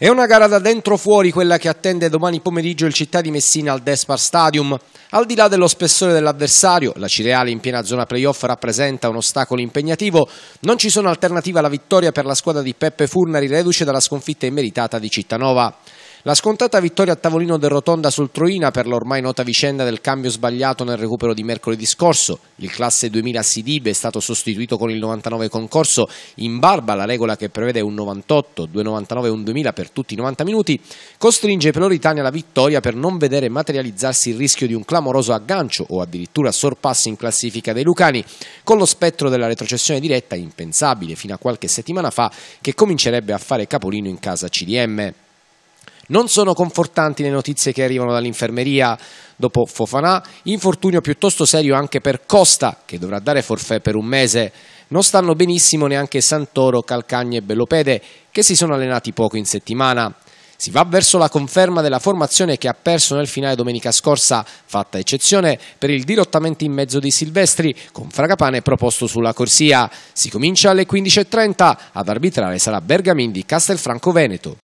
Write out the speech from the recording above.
È una gara da dentro fuori quella che attende domani pomeriggio il città di Messina al Despar Stadium. Al di là dello spessore dell'avversario, la Cireale in piena zona playoff rappresenta un ostacolo impegnativo, non ci sono alternative alla vittoria per la squadra di Peppe Furnari reduce dalla sconfitta immeritata di Cittanova. La scontata vittoria a tavolino del Rotonda sul Troina per l'ormai nota vicenda del cambio sbagliato nel recupero di mercoledì scorso. Il classe 2000 Sidib è stato sostituito con il 99 concorso in barba alla regola che prevede un 98, 299 e un 2000 per tutti i 90 minuti, costringe Peloritani alla vittoria per non vedere materializzarsi il rischio di un clamoroso aggancio o addirittura sorpasso in classifica dei Lucani, con lo spettro della retrocessione diretta impensabile fino a qualche settimana fa che comincerebbe a fare capolino in casa CDM. Non sono confortanti le notizie che arrivano dall'infermeria dopo Fofanà, infortunio piuttosto serio anche per Costa che dovrà dare forfè per un mese. Non stanno benissimo neanche Santoro, Calcagni e Bellopede che si sono allenati poco in settimana. Si va verso la conferma della formazione che ha perso nel finale domenica scorsa, fatta eccezione per il dirottamento in mezzo di Silvestri, con Fragapane proposto sulla corsia. Si comincia alle 15.30, ad arbitrare sarà Bergamin di Castelfranco Veneto.